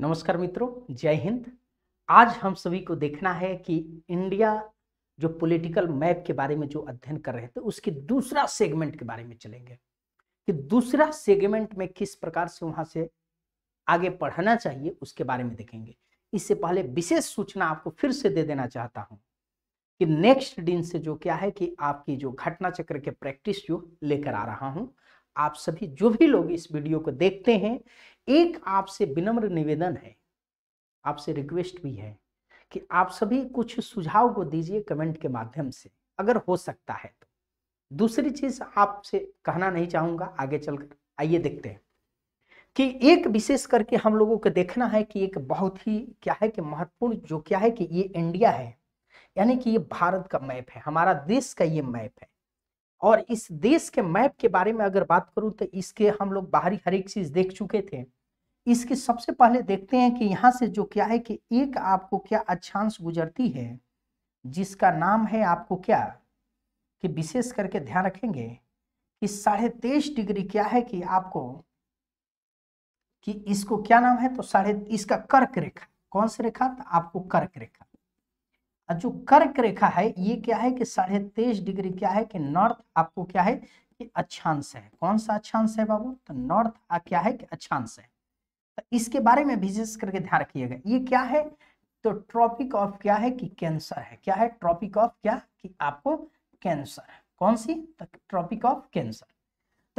नमस्कार मित्रों जय हिंद आज हम सभी को देखना है कि इंडिया जो पॉलिटिकल मैप के बारे में जो अध्ययन कर रहे थे तो उसके दूसरा सेगमेंट के बारे में चलेंगे कि दूसरा सेगमेंट में किस प्रकार से वहां से आगे पढ़ना चाहिए उसके बारे में देखेंगे इससे पहले विशेष सूचना आपको फिर से दे देना चाहता हूं कि नेक्स्ट दिन से जो क्या है कि आपकी जो घटना चक्र के प्रैक्टिस जो लेकर आ रहा हूं आप सभी जो भी लोग इस वीडियो को देखते हैं एक आपसे विनम्र निवेदन है आपसे रिक्वेस्ट भी है कि आप सभी कुछ सुझाव को दीजिए कमेंट के माध्यम से अगर हो सकता है तो दूसरी चीज आपसे कहना नहीं चाहूंगा आगे चलकर आइए देखते हैं कि एक विशेष करके हम लोगों को देखना है कि एक बहुत ही क्या है कि महत्वपूर्ण जो क्या है कि ये इंडिया है यानी कि ये भारत का मैप है हमारा देश का ये मैप है और इस देश के मैप के बारे में अगर बात करूं तो इसके हम लोग बाहरी हर एक चीज देख चुके थे इसके सबसे पहले देखते हैं कि यहाँ से जो क्या है कि एक आपको क्या अच्छांश गुजरती है जिसका नाम है आपको क्या कि विशेष करके ध्यान रखेंगे कि साढ़े तेईस डिग्री क्या है कि आपको कि इसको क्या नाम है तो साढ़े इसका कर्क रेखा कौन सी रेखा तो आपको कर्क रेखा जो कर्क रेखा है ये क्या है कि साढ़े तेईस डिग्री क्या है कि नॉर्थ आपको क्या है कि अच्छांश है कौन सा अच्छांश है बाबू तो नॉर्थ क्या है कि अच्छांश है तो इसके बारे में विशेष करके ध्यान रखिएगा ये क्या है तो ट्रॉपिक ऑफ क्या है कि कैंसर है क्या है ट्रॉपिक ऑफ क्या कि आपको कैंसर है कौन सी तो ट्रॉपिक ऑफ कैंसर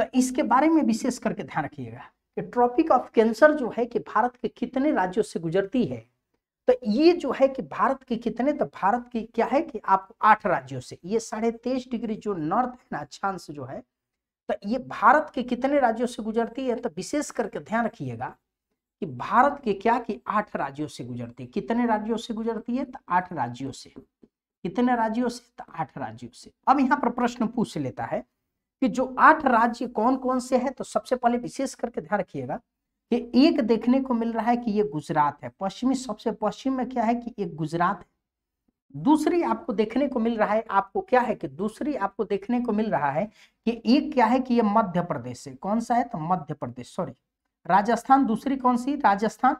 तो इसके बारे में विशेष करके ध्यान रखिएगा कि ट्रॉपिक ऑफ कैंसर जो है कि भारत के कितने राज्यों से गुजरती है तो ये जो है कि भारत के कितने तो भारत के क्या है कि आप आठ राज्यों से ये साढ़े तेईस डिग्री जो नॉर्थ है ना अक्षांश जो है तो ये भारत के कितने राज्यों से गुजरती है तो विशेष करके ध्यान रखिएगा कि भारत के क्या कि आठ राज्यों से गुजरती है कितने राज्यों से गुजरती है तो आठ राज्यों से कितने राज्यों से तो आठ राज्यों से अब यहाँ पर प्रश्न पूछ लेता है कि जो आठ राज्य कौन कौन से है तो सबसे पहले विशेष करके ध्यान रखिएगा कि एक देखने को मिल रहा है कि ये गुजरात है पश्चिमी सबसे पश्चिम में क्या है कि एक गुजरात है दूसरी आपको देखने को मिल रहा है आपको क्या है कि दूसरी आपको देखने को मिल रहा है कि एक क्या है कि ये मध्य प्रदेश है कौन सा है तो मध्य प्रदेश सॉरी राजस्थान दूसरी कौन सी राजस्थान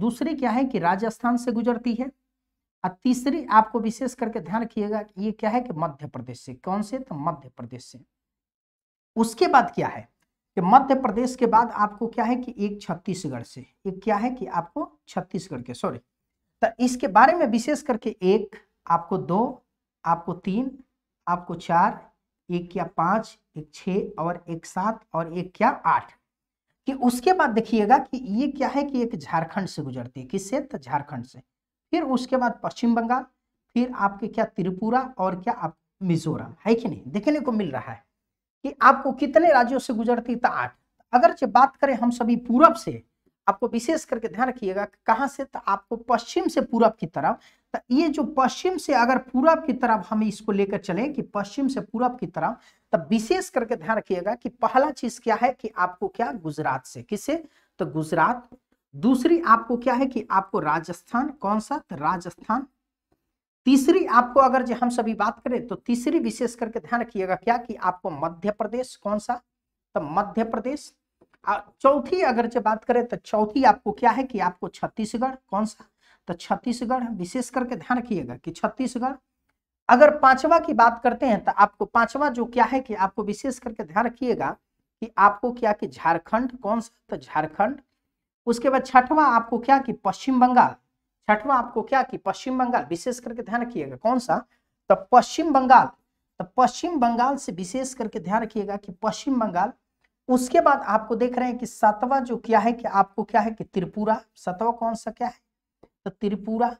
दूसरी क्या है कि राजस्थान से गुजरती है और तीसरी आपको विशेष करके ध्यान रखिएगा ये क्या है कि मध्य प्रदेश से कौन से तो मध्य प्रदेश से उसके बाद क्या है कि मध्य प्रदेश के बाद आपको क्या है कि एक छत्तीसगढ़ से एक क्या है कि आपको छत्तीसगढ़ के सॉरी तो इसके बारे में विशेष करके एक आपको दो आपको तीन आपको चार एक या पांच एक छ और एक सात और एक क्या आठ कि उसके बाद देखिएगा कि ये क्या है कि एक झारखंड से गुजरती है किससे तो झारखंड से फिर उसके बाद पश्चिम बंगाल फिर आपके क्या त्रिपुरा और क्या आप मिजोरम है कि नहीं देखने को मिल रहा है कि आपको कितने राज्यों से गुजरती था आठ जब बात करें हम सभी पूरब से आपको विशेष करके ध्यान रखिएगा कहाँ से तो आपको पश्चिम से पूरब की तरफ तो ये जो पश्चिम से अगर पूरब की तरफ हम इसको लेकर चलें कि पश्चिम से पूरब की तरफ तब तो विशेष करके ध्यान रखिएगा कि पहला चीज क्या है कि आपको क्या गुजरात से किसे तो गुजरात दूसरी आपको क्या है कि आपको राजस्थान कौन सा तो राजस्थान तीसरी आपको अगर जो हम सभी बात करें तो तीसरी विशेष करके ध्यान रखिएगा क्या कि आपको मध्य प्रदेश कौन सा तो मध्य प्रदेश चौथी अगर जो बात करें तो चौथी आपको क्या है कि आपको छत्तीसगढ़ कौन सा तो छत्तीसगढ़ विशेष करके ध्यान रखिएगा कि छत्तीसगढ़ अगर पांचवा की बात करते हैं तो आपको पांचवा जो क्या है कि आपको विशेष करके ध्यान रखिएगा कि आपको क्या कि झारखंड कौन सा तो झारखंड उसके बाद छठवा आपको क्या कि पश्चिम बंगाल छठवां आपको क्या कि पश्चिम बंगाल विशेष करके ध्यान रखिएगा कौन सा तो पश्चिम बंगाल तो पश्चिम बंगाल से विशेष करके ध्यान रखिएगा कि पश्चिम बंगाल उसके बाद आपको देख रहे हैं कि सातवां जो क्या है कि आपको क्या है कि त्रिपुरा सातवां कौन सा क्या है तो त्रिपुरा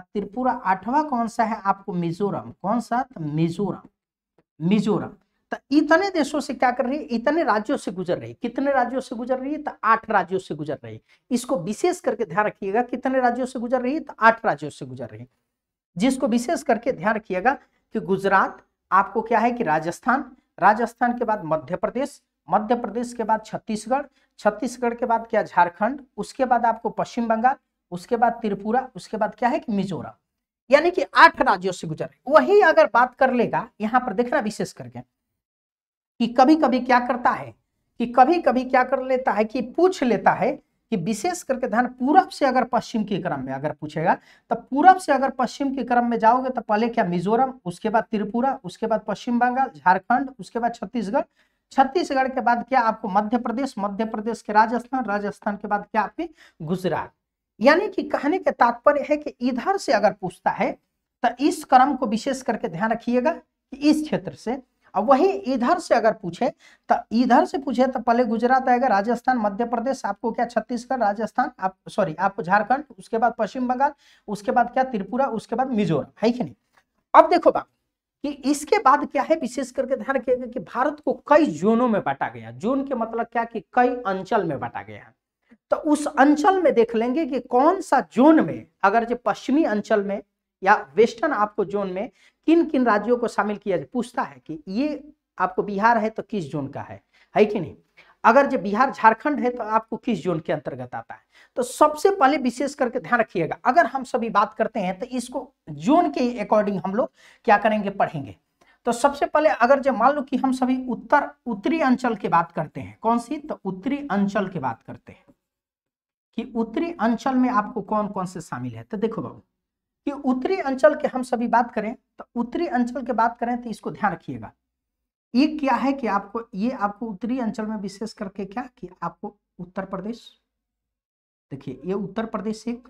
त्रिपुरा आठवां कौन सा है आपको मिजोरम कौन सा तो मिजोरम मिजोरम तो इतने देशों से क्या कर रही है इतने राज्यों से गुजर रही है कितने राज्यों से गुजर रही है तो आठ राज्यों से गुजर रही है इसको विशेष करके ध्यान रखिएगा कितने राज्यों से गुजर रही है तो आठ राज्यों से गुजर रही जिसको विशेष करके ध्यान रखिएगा कि गुजरात आपको क्या है कि राजस्थान राजस्थान के बाद मध्य प्रदेश मध्य प्रदेश के बाद छत्तीसगढ़ छत्तीसगढ़ के बाद क्या झारखंड उसके बाद आपको पश्चिम बंगाल उसके बाद त्रिपुरा उसके बाद क्या है कि मिजोरम यानी कि आठ राज्यों से गुजर रही वही अगर बात कर लेगा यहाँ पर देखना विशेष करके कि कभी कभी क्या करता है कि कभी कभी क्या कर लेता है कि पूछ लेता है कि विशेष करके ध्यान पूरब से अगर पश्चिम के क्रम में अगर पूछेगा तो पूरब से अगर पश्चिम के क्रम में जाओगे तो पहले क्या मिजोरम उसके बाद त्रिपुरा उसके बाद पश्चिम बंगाल झारखंड उसके बाद छत्तीसगढ़ छत्तीसगढ़ के बाद क्या आपको मध्य प्रदेश मध्य प्रदेश के राजस्थान राजस्थान के बाद क्या आपके गुजरात यानी कि कहने के तात्पर्य है कि इधर से अगर पूछता है तो इस क्रम को विशेष करके ध्यान रखिएगा कि इस क्षेत्र से अब वहीं इधर से अगर पूछे तो इधर से पूछे तो पहले गुजरात आएगा राजस्थान मध्य प्रदेश आपको क्या छत्तीसगढ़ राजस्थान आप सॉरी आपको झारखंड उसके बाद पश्चिम बंगाल उसके बाद क्या त्रिपुरा उसके बाद मिजोरम है कि नहीं अब देखो बाप कि इसके बाद क्या है विशेष करके ध्यान रखिएगा कि भारत को कई जोनों में बांटा गया जोन के मतलब क्या कि कई अंचल में बांटा गया तो उस अंचल में देख लेंगे कि कौन सा जोन में अगर जो पश्चिमी अंचल में या वेस्टर्न आपको जोन में किन किन राज्यों को शामिल किया जाए पूछता है कि ये आपको बिहार है तो किस जोन का है है कि नहीं अगर जो बिहार झारखंड है तो आपको किस जोन के अंतर्गत आता है तो सबसे पहले विशेष करके ध्यान रखिएगा अगर हम सभी बात करते हैं तो इसको जोन के अकॉर्डिंग हम लोग क्या करेंगे पढ़ेंगे तो सबसे पहले अगर जब मान लो कि हम सभी उत्तर उत्तरी अंचल की बात करते हैं कौन सी तो उत्तरी अंचल की बात करते हैं कि उत्तरी अंचल में आपको कौन कौन से शामिल है तो देखो बाबू कि उत्तरी अंचल के हम सभी बात करें तो उत्तरी अंचल के बात करें तो इसको ध्यान रखिएगा ये क्या है कि आपको ये आपको उत्तरी अंचल में विशेष करके क्या कि आपको उत्तर प्रदेश देखिए ये उत्तर प्रदेश एक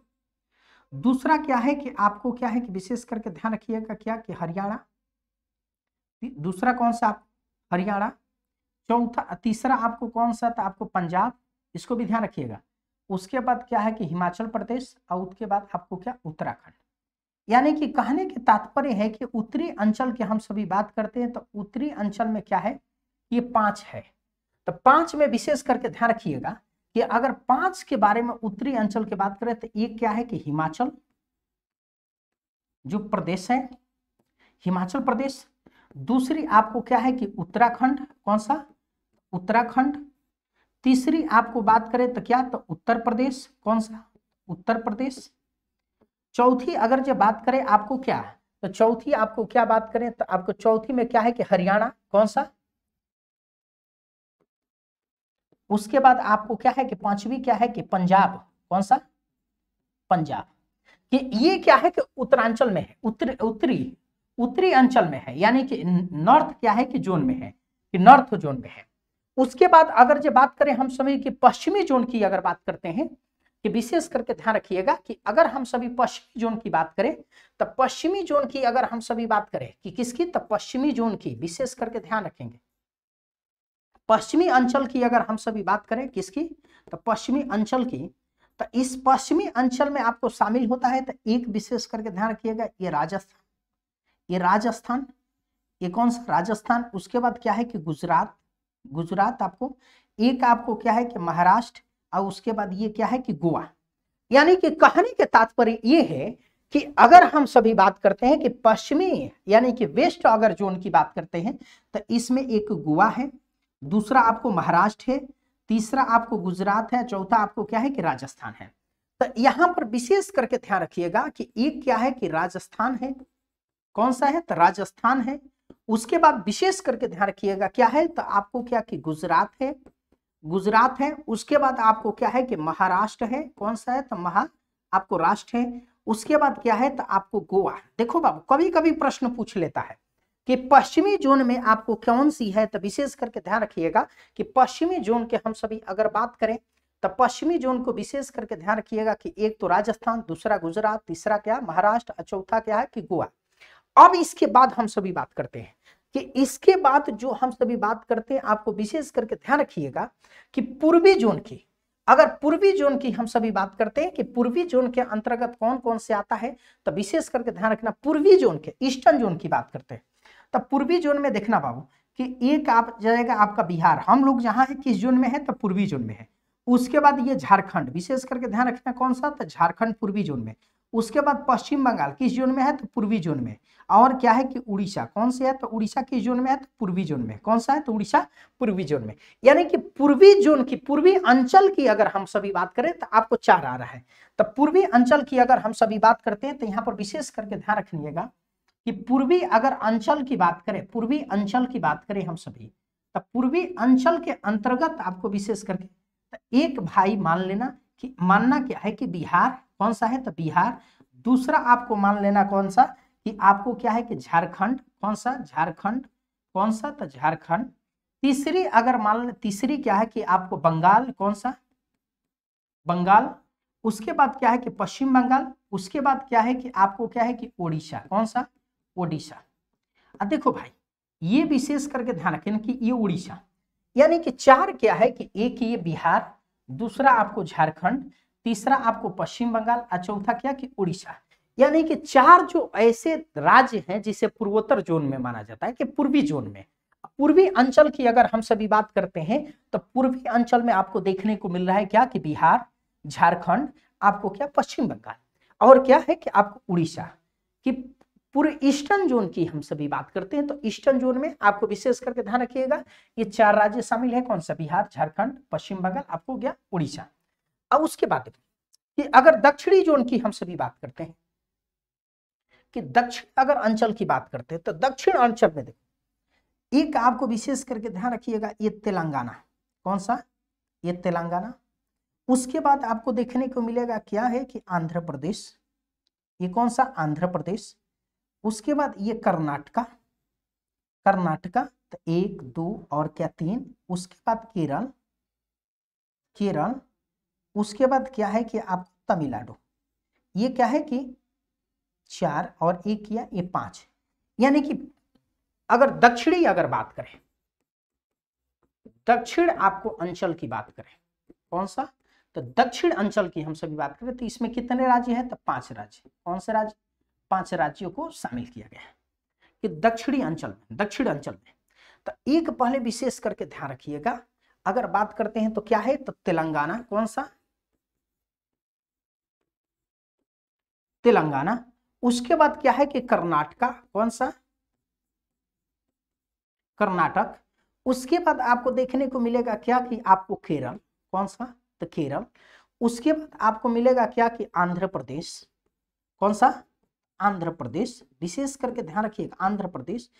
दूसरा क्या है कि आपको क्या है कि विशेष करके ध्यान रखिएगा क्या कि हरियाणा दूसरा कौन सा आप हरियाणा चौथा तीसरा आपको कौन सा था तो आपको पंजाब इसको भी ध्यान रखिएगा उसके बाद क्या है कि हिमाचल प्रदेश और उसके बाद आपको क्या उत्तराखंड यानी कि कहने के तात्पर्य है कि उत्तरी अंचल की हम सभी बात करते हैं तो उत्तरी अंचल में क्या है ये पांच है तो पांच में विशेष करके ध्यान रखिएगा कि अगर पांच के बारे में उत्तरी अंचल की बात करें तो एक क्या है कि हिमाचल जो प्रदेश है हिमाचल प्रदेश दूसरी आपको क्या है कि उत्तराखंड कौन सा उत्तराखंड तीसरी आपको बात करें तो क्या तो उत्तर प्रदेश कौन सा उत्तर प्रदेश चौथी अगर जो बात करें आपको क्या तो चौथी आपको क्या बात करें तो आपको चौथी में क्या है कि हरियाणा कौन सा उसके बाद आपको क्या है कि पांचवी क्या है कि पंजाब कौन सा पंजाब कि ये क्या है कि उत्तरांचल में है उत्तर उत्तरी उत्तरी अंचल में है यानी कि नॉर्थ क्या है कि जोन में है कि नॉर्थ जोन में है उसके बाद अगर जो बात करें हम समय की पश्चिमी जोन की अगर बात करते हैं कि विशेष करके ध्यान रखिएगा कि अगर हम सभी पश्चिमी जोन की बात करें तो पश्चिमी जोन की अगर हम सभी बात करें कि किसकी तो पश्चिमी जोन की विशेष करके ध्यान रखेंगे पश्चिमी अंचल की अगर हम सभी बात करें किसकी तो पश्चिमी अंचल की तो इस पश्चिमी अंचल में आपको शामिल होता है तो एक विशेष करके ध्यान रखिएगा ये राजस्थान ये राजस्थान ये कौन सा राजस्थान उसके बाद क्या है कि गुजरात गुजरात आपको एक आपको क्या है कि महाराष्ट्र और उसके बाद ये क्या है कि गोवा यानी कि कहने के तात्पर्य ये है कि अगर हम सभी बात करते हैं कि पश्चिमी यानी कि वेस्ट अगर जोन की बात करते हैं तो इसमें एक गोवा है दूसरा आपको महाराष्ट्र है तीसरा आपको गुजरात है चौथा आपको क्या है कि राजस्थान है तो यहाँ पर विशेष करके ध्यान रखिएगा कि एक क्या है कि राजस्थान है कौन सा है तो राजस्थान है उसके बाद विशेष करके ध्यान रखिएगा क्या है तो आपको क्या कि गुजरात है गुजरात है उसके बाद आपको क्या है कि महाराष्ट्र है कौन सा है तो महा आपको राष्ट्र है उसके बाद क्या है तो आपको गोवा देखो बाबू कभी कभी प्रश्न पूछ लेता है कि पश्चिमी जोन में आपको कौन सी है तो विशेष करके ध्यान रखिएगा कि पश्चिमी जोन के हम सभी अगर बात करें तो पश्चिमी जोन को विशेष करके ध्यान रखिएगा कि एक तो राजस्थान दूसरा गुजरात तीसरा क्या महाराष्ट्र और चौथा क्या है कि गोवा अब इसके बाद हम सभी बात करते हैं कि इसके बाद जो हम सभी बात करते हैं आपको विशेष करके ध्यान रखिएगा कि पूर्वी जोन की अगर पूर्वी जोन की हम सभी बात करते हैं कि पूर्वी जोन के अंतर्गत कौन कौन से आता है तो विशेष करके ध्यान रखना पूर्वी जोन के ईस्टर्न जोन की बात करते हैं तो पूर्वी जोन में देखना बाबू कि एक आप जाएगा आपका बिहार हम लोग जहाँ है किस जोन में है तो पूर्वी जोन में है उसके बाद ये झारखंड विशेष करके ध्यान रखना कौन सा तो झारखंड पूर्वी जोन में उसके बाद पश्चिम बंगाल किस जोन में है तो पूर्वी जोन में और क्या है कि उड़ीसा कौन से है तो उड़ीसा किस जोन में है तो पूर्वी जोन में कौन सा है तो उड़ीसा पूर्वी जोन में यानी कि पूर्वी जोन की पूर्वी अंचल की अगर हम सभी बात करें तो आपको चार आ रहा है तो पूर्वी अंचल की अगर हम सभी बात करते हैं तो यहाँ पर विशेष करके ध्यान रखिएगा कि पूर्वी अगर अंचल की बात करें पूर्वी अंचल की बात करें हम सभी तो पूर्वी अंचल के अंतर्गत आपको विशेष करके तो एक भाई मान लेना कि मानना क्या है कि बिहार कौन सा है तो बिहार दूसरा आपको मान लेना कौन सा कि आपको क्या है कि झारखंड कौन सा झारखंड कौन सा तो झारखंड तीसरी अगर मान तीसरी क्या है कि आपको बंगाल कौन सा बंगाल उसके बाद क्या है कि पश्चिम बंगाल उसके बाद क्या है कि आपको क्या है कि ओडिशा कौन सा ओडिशा अब देखो भाई ये विशेष करके ध्यान रखें कि ये उड़ीसा यानी कि चार क्या है कि एक ये बिहार दूसरा आपको झारखंड तीसरा आपको पश्चिम बंगाल और चौथा क्या कि उड़ीसा यानी कि चार जो ऐसे राज्य हैं जिसे पूर्वोत्तर जोन में माना जाता है कि पूर्वी जोन में पूर्वी अंचल की अगर हम सभी बात करते हैं तो पूर्वी अंचल में आपको देखने को मिल रहा है क्या कि बिहार झारखंड आपको क्या पश्चिम बंगाल और क्या है कि आपको उड़ीसा कि पूर्व ईस्टर्न जोन की हम सभी बात करते हैं तो ईस्टर्न जोन में आपको विशेष करके ध्यान रखिएगा ये चार राज्य शामिल है कौन सा बिहार झारखंड पश्चिम बंगाल आपको क्या उड़ीसा अब उसके बाद कि अगर दक्षिणी जोन की हम सभी बात करते हैं कि दक्षिण अगर अंचल की बात करते हैं तो दक्षिण अंचल में देखो एक आपको विशेष करके ध्यान रखिएगा ये तेलंगाना कौन सा ये तेलंगाना उसके बाद आपको देखने को मिलेगा क्या है कि आंध्र प्रदेश ये कौन सा आंध्र प्रदेश उसके बाद ये कर्नाटका कर्नाटका तो एक दो और क्या तीन उसके बाद केरल केरल उसके बाद क्या है कि आप तमिलनाडु ये क्या है कि चार और एक किया ये पांच यानी कि अगर दक्षिणी अगर बात करें दक्षिण आपको अंचल की बात करें कौन सा तो दक्षिण अंचल की हम सभी बात करें तो इसमें कितने राज्य हैं तो पांच राज्य कौन से राज्य पांच राज्यों को शामिल किया गया है कि दक्षिणी अंचल में दक्षिण अंचल में तो एक पहले विशेष करके ध्यान रखिएगा अगर बात करते हैं तो क्या है तो तेलंगाना कौन सा तेलंगाना उसके बाद क्या है कि कर्नाटका कौन सा कर्नाटक उसके बाद आपको देखने को मिलेगा क्या कि आपको केरल कौन सा तो केरल उसके बाद आपको मिलेगा क्या कि आंध्र प्रदेश कौन सा आंध्र प्रदेश विशेष करके ध्यान रखिएगा आंध्र प्रदेश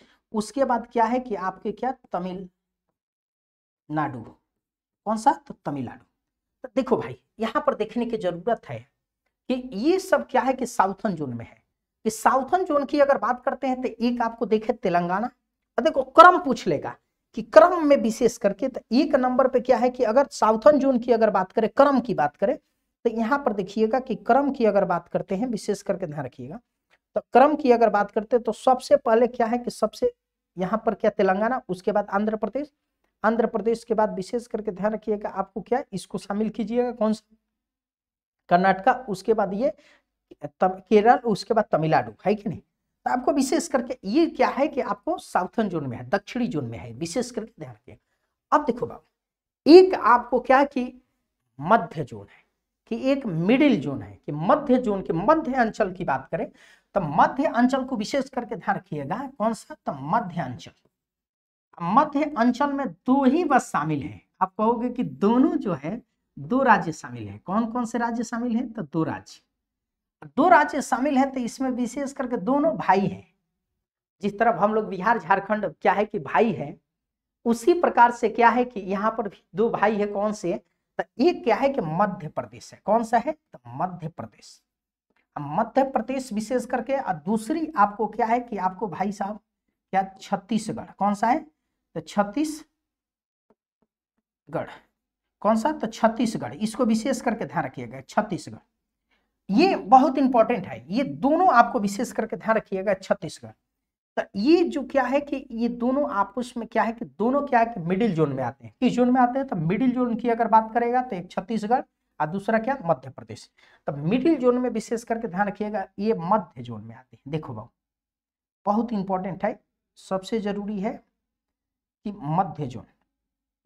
उसके बाद क्या है कि आपके क्या तमिलनाडु कौन सा तो तमिलनाडु तो देखो भाई यहां पर देखने की जरूरत है कि ये सब क्या है कि साउथन जोन में है कि साउथन जोन की अगर बात करते हैं तो एक आपको देखे तेलंगाना और देखो क्रम पूछ लेगा कि क्रम में विशेष करके तो एक नंबर पे क्या है कि अगर साउथन जोन की अगर बात करें क्रम की बात करें तो यहाँ पर देखिएगा कि क्रम की अगर बात करते हैं विशेष करके ध्यान रखिएगा तो क्रम की अगर बात करते हैं तो सबसे पहले क्या है कि सबसे यहाँ पर क्या तेलंगाना उसके बाद आंध्र प्रदेश आंध्र प्रदेश के बाद विशेष करके ध्यान रखिएगा आपको क्या इसको शामिल कीजिएगा कौन सा कर्नाटका उसके बाद ये केरल उसके बाद तमिलनाडु है कि नहीं तो आपको विशेष करके ये क्या है कि आपको साउथर्न जोन में है दक्षिणी जोन में है विशेष करके ध्यान रखिए अब देखो बाबू एक आपको क्या कि मध्य जोन है कि एक मिडिल जोन है कि मध्य जोन के मध्य अंचल की बात करें तो मध्य अंचल को विशेष करके ध्यान रखिएगा कौन सा तो मध्य अंचल मध्य अंचल में दो ही बस शामिल है आप कहोगे कि दोनों जो है दो राज्य शामिल हैं कौन कौन से राज्य शामिल हैं तो दो राज्य दो राज्य शामिल हैं तो इसमें विशेष करके दोनों भाई हैं जिस तरफ हम लोग बिहार झारखंड क्या है कि भाई है उसी प्रकार से क्या है कि यहाँ पर भी दो भाई है कौन से तो एक क्या है कि मध्य प्रदेश है कौन सा है तो मध्य प्रदेश मध्य प्रदेश विशेष करके और दूसरी आपको क्या है कि आपको भाई साहब क्या छत्तीसगढ़ कौन सा है तो छत्तीसगढ़ कौन सा तो छत्तीसगढ़ इसको विशेष करके ध्यान रखिएगा छत्तीसगढ़ ये बहुत इंपॉर्टेंट है ये दोनों आपको विशेष करके ध्यान रखिएगा छत्तीसगढ़ तो ये जो क्या है कि ये दोनों आपस में क्या है कि दोनों क्या है कि मिडिल जोन में आते हैं किस जोन में आते हैं तो मिडिल जोन की अगर बात करेगा तो एक छत्तीसगढ़ और दूसरा क्या मध्य प्रदेश तो मिडिल जोन में विशेष करके ध्यान रखिएगा ये मध्य जोन में आते हैं देखो बाबू बहुत इंपॉर्टेंट है सबसे जरूरी है कि मध्य जोन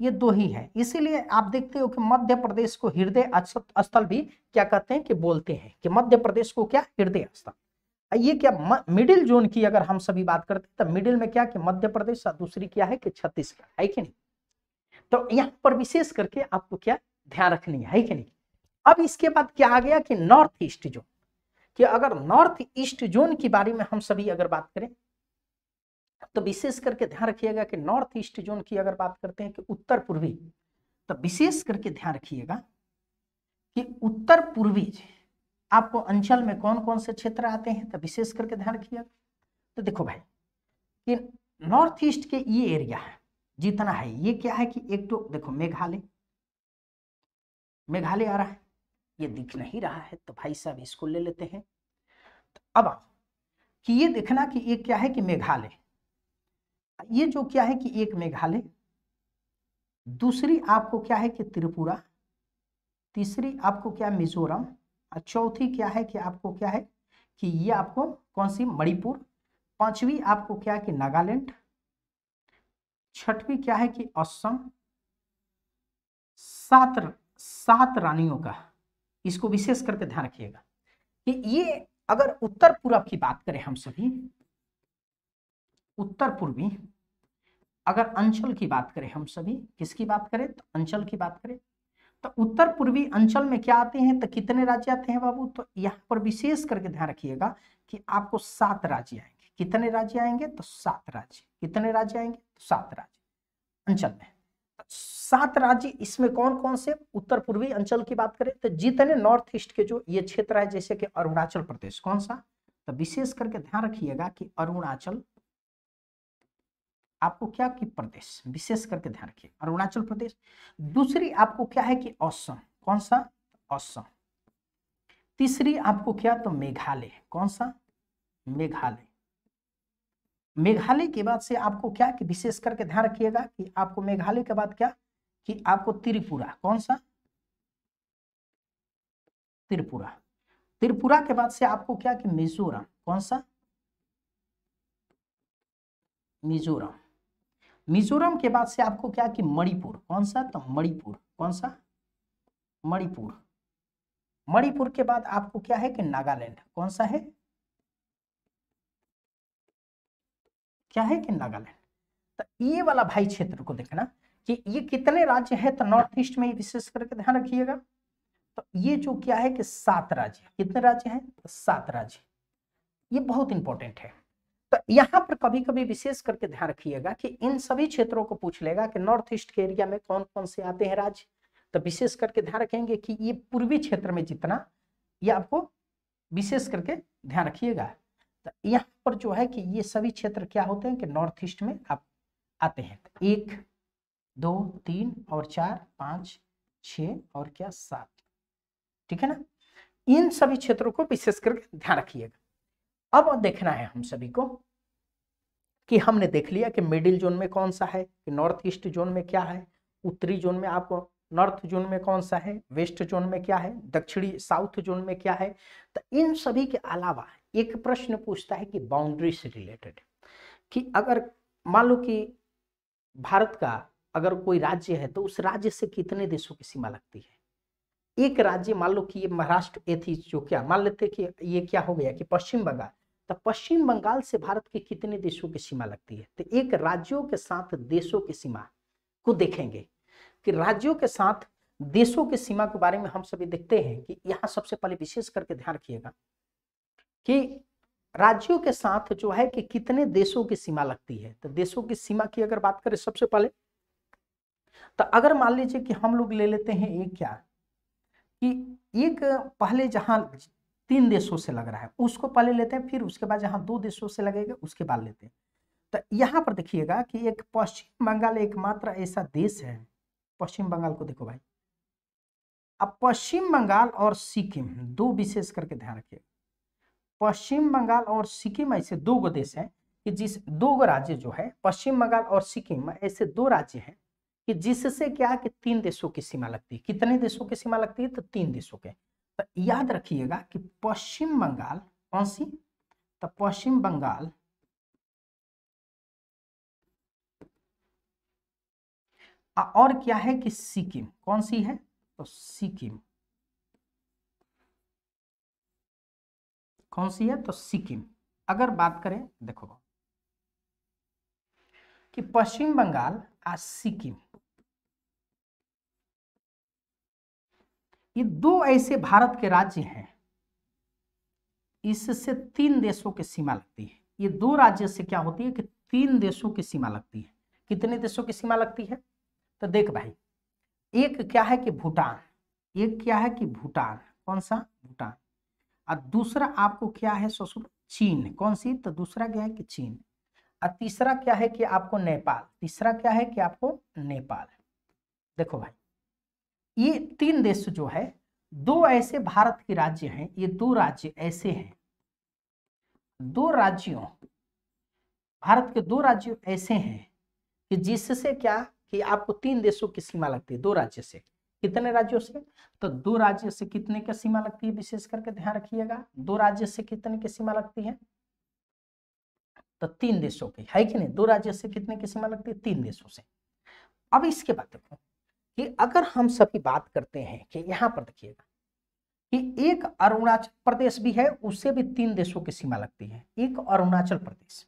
ये दो ही है इसीलिए आप देखते हो कि मध्य प्रदेश को हृदय स्थल भी क्या कहते हैं कि बोलते हैं कि मध्य प्रदेश को क्या हृदय स्थल ये क्या मिडिल जोन की अगर हम सभी बात करते हैं तो मिडिल में क्या कि मध्य प्रदेश और दूसरी क्या है कि छत्तीसगढ़ है कि नहीं तो यहाँ पर विशेष करके आपको क्या ध्यान रखनी है कि नहीं अब इसके बाद क्या आ गया कि नॉर्थ ईस्ट जोन कि अगर नॉर्थ ईस्ट जोन के बारे में हम सभी अगर बात करें तो विशेष करके ध्यान रखिएगा कि नॉर्थ ईस्ट जोन की अगर बात करते हैं कि उत्तर पूर्वी तो विशेष करके ध्यान रखिएगा कि उत्तर पूर्वी आपको अंचल में कौन कौन से क्षेत्र आते हैं तो विशेष करके ध्यान रखिएगा तो देखो भाई कि नॉर्थ ईस्ट के ये एरिया है जितना है ये क्या है कि एक तो देखो मेघालय मेघालय आ रहा है ये दिख नहीं रहा है तो भाई साहब इसको ले लेते हैं तो अब कि ये देखना कि ये क्या है कि मेघालय ये जो क्या है कि एक मेघालय दूसरी आपको क्या है कि त्रिपुरा तीसरी आपको क्या मिजोरम और चौथी क्या है कि आपको क्या है कि ये आपको कौन सी मणिपुर पांचवी आपको क्या है कि नागालैंड छठवी क्या है कि असम सात सात रानियों का इसको विशेष करके ध्यान रखिएगा कि ये अगर उत्तर पूर्व की बात करें हम सभी उत्तर पूर्वी अगर अंचल की बात करें हम सभी किसकी बात करें तो अंचल की बात करें तो उत्तर पूर्वी अंचल में क्या आते हैं तो कितने राज्य आते हैं बाबू तो यहाँ पर विशेष करके ध्यान रखिएगा कि आपको सात राज्य आएंगे कितने राज्य आएंगे तो सात राज्य कितने राज्य आएंगे तो सात राज्य अंचल में तो सात राज्य इसमें कौन कौन से उत्तर पूर्वी अंचल की बात करें तो जितने नॉर्थ ईस्ट के जो ये क्षेत्र है जैसे कि अरुणाचल प्रदेश कौन सा तो विशेष करके ध्यान रखिएगा कि अरुणाचल आपको क्या कि प्रदेश विशेष करके ध्यान रखिए अरुणाचल प्रदेश दूसरी आपको क्या है कि असम कौन सा असम तीसरी आपको क्या तो मेघालय कौन सा मेघालय मेघालय के बाद से आपको क्या कि विशेष करके ध्यान रखिएगा कि आपको मेघालय के बाद क्या कि आपको त्रिपुरा कौन सा त्रिपुरा त्रिपुरा के बाद से आपको क्या कि मिजोरम कौन सा मिजोरम मिजोरम के बाद से आपको क्या कि मणिपुर कौन सा तो मणिपुर कौन सा मणिपुर मणिपुर के बाद आपको क्या है कि नागालैंड कौन सा है क्या है कि नागालैंड तो ये वाला भाई क्षेत्र को देखना कि ये कितने राज्य हैं तो नॉर्थ ईस्ट में विशेष करके ध्यान रखिएगा तो ये जो क्या है कि सात राज्य कितने राज्य हैं तो सात राज्य ये बहुत इंपॉर्टेंट है तो यहाँ पर कभी कभी विशेष करके ध्यान रखिएगा कि इन सभी क्षेत्रों को पूछ लेगा कि नॉर्थ ईस्ट के एरिया में कौन कौन से आते हैं राज्य तो विशेष करके ध्यान रखेंगे कि ये पूर्वी क्षेत्र में जितना ये आपको विशेष करके ध्यान रखिएगा तो यहाँ पर जो है कि ये सभी क्षेत्र क्या होते हैं कि नॉर्थ ईस्ट में आप आते हैं तो एक दो तीन और चार पाँच छ और क्या सात ठीक है ना इन सभी क्षेत्रों को विशेष करके ध्यान रखिएगा अब देखना है हम सभी को कि हमने देख लिया कि मिडिल जोन में कौन सा है कि नॉर्थ ईस्ट जोन में क्या है उत्तरी जोन में आपको नॉर्थ जोन में कौन सा है वेस्ट जोन में क्या है दक्षिणी साउथ जोन में क्या है तो इन सभी के अलावा एक प्रश्न पूछता है कि बाउंड्री से रिलेटेड कि अगर मान लो कि भारत का अगर कोई राज्य है तो उस राज्य से कितने देशों की सीमा लगती है एक राज्य मान लो कि ये महाराष्ट्र ये थी जो क्या मान लेते कि ये क्या हो गया कि पश्चिम बंगाल तो पश्चिम बंगाल से भारत के कितने देशों की सीमा लगती है तो एक राज्यों के साथ देशों की सीमा को देखेंगे कि राज्यों के साथ देशों की सीमा के बारे में हम सभी देखते हैं कि यहाँ सबसे पहले विशेष करके ध्यान रखिएगा कि राज्यों के साथ जो है कि कितने देशों की सीमा लगती है तो देशों की सीमा की अगर बात करें सबसे पहले तो अगर मान लीजिए कि हम लोग ले लेते हैं एक क्या कि एक पहले जहां तीन देशों से लग रहा है उसको पहले लेते हैं फिर उसके बाद जहाँ दो देशों से लगेगा उसके बाद लेते हैं तो यहाँ पर देखिएगा कि एक पश्चिम बंगाल एकमात्र ऐसा देश है पश्चिम बंगाल को देखो भाई अब पश्चिम बंगाल और सिक्किम दो विशेष करके ध्यान रखिए पश्चिम बंगाल और सिक्किम ऐसे दो गो देश हैं कि जिस दो गो राज्य जो है पश्चिम बंगाल और सिक्किम ऐसे दो राज्य हैं कि जिससे क्या कि तीन देशों की सीमा लगती है कितने देशों की सीमा लगती है तो तीन देशों के तो याद रखिएगा कि पश्चिम बंगाल कौन सी तो पश्चिम बंगाल और क्या है कि सिक्किम कौन सी है तो सिक्किम कौन सी है तो सिक्किम अगर बात करें देखो कि पश्चिम बंगाल आ सिक्किम ये दो ऐसे भारत के राज्य हैं इससे तीन देशों की सीमा लगती है ये दो राज्य से क्या होती है कि तीन देशों की सीमा लगती है कितने देशों की सीमा लगती है तो देख भाई एक क्या है कि भूटान एक क्या है कि भूटान कौन सा भूटान और दूसरा आपको क्या है ससुर चीन कौन सी तो दूसरा क्या है कि चीन और तीसरा क्या है कि आपको नेपाल तीसरा क्या है कि आपको नेपाल देखो भाई ये तीन देश जो है दो ऐसे भारत के राज्य हैं ये दो राज्य ऐसे हैं दो राज्यों भारत के दो राज्य ऐसे हैं कि जिससे क्या कि आपको तीन देशों की सीमा लगती है दो राज्य से कितने राज्यों से तो दो राज्य से कितने की सीमा लगती है विशेष करके ध्यान रखिएगा दो राज्य से कितने की सीमा लगती है तो तीन देशों की है कि नहीं दो राज्य से कितने की सीमा लगती है तीन देशों से अब इसके बाद देखो कि अगर हम सभी बात करते हैं कि यहां पर देखिएगा कि एक अरुणाचल प्रदेश भी है उससे भी तीन देशों की सीमा लगती है एक अरुणाचल प्रदेश